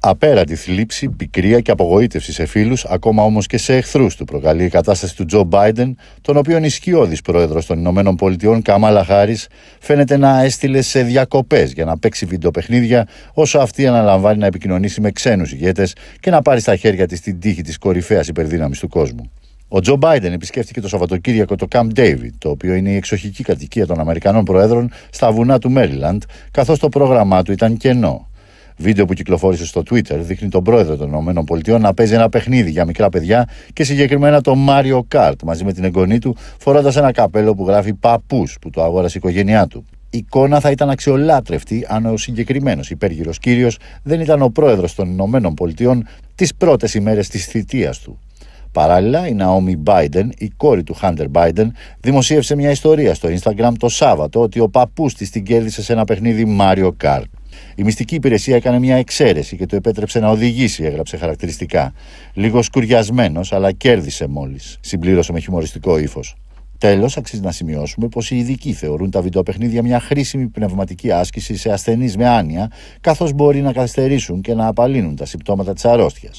Απέραντη θλίψη, πικρία και απογοήτευση σε φίλους, ακόμα όμως και σε εχθρούς του, προκαλεί η κατάσταση του Τζο Μπάιντεν, τον οποίο η σκιώδης πρόεδρος των Ηνωμένων Πολιτειών, Καμάλα Χάρη, φαίνεται να έστειλε σε διακοπές για να παίξει βιντεοπαιχνίδια, όσο αυτή αναλαμβάνει να επικοινωνήσει με ξένους ηγέτες και να πάρει στα χέρια της την τύχη της κορυφαίας υπερδύναμης του κόσμου. Ο Τζο Μπάιντεν επισκέφθηκε το Σαββατοκύριακο το Camp David, το οποίο είναι η εξοχική κατοικία των Αμερικανών Προέδρων στα βουνά του Μέριλαντ, καθώς το πρόγραμμά του ήταν κενό βίντεο που κυκλοφόρησε στο Twitter δείχνει τον πρόεδρο των ΗΠΑ να παίζει ένα παιχνίδι για μικρά παιδιά και συγκεκριμένα το Mario Kart μαζί με την εγγονή του φορώντας ένα καπέλο που γράφει Παππούς που το αγόρασε η οικογένειά του. Η εικόνα θα ήταν αξιολάτρευτη αν ο συγκεκριμένος υπέργυρος κύριος δεν ήταν ο πρόεδρος των ΗΠΑ Πολιτειών τις πρώτες ημέρες της θητείας του. Παράλληλα, η Ναόμι Μπάιντεν, η κόρη του Hunter Μπάιντεν, δημοσίευσε μια ιστορία στο Instagram το Σάββατο ότι ο παππούς της την κέρδισε σε ένα παιχνίδι Mario Kart. Η μυστική υπηρεσία έκανε μια εξαίρεση και το επέτρεψε να οδηγήσει, έγραψε χαρακτηριστικά. Λίγο σκουριασμένος, αλλά κέρδισε μόλις, συμπλήρωσε με χιουμοριστικό ύφος. Τέλος, αξίζει να σημειώσουμε πως οι ειδικοί θεωρούν τα βιντεοπαιχνίδια μια χρήσιμη πνευματική άσκηση σε ασθενείς με άνοια, καθώς μπορεί να καθυστερήσουν και να απαλύνουν τα συμπτώματα της αρρώστιας.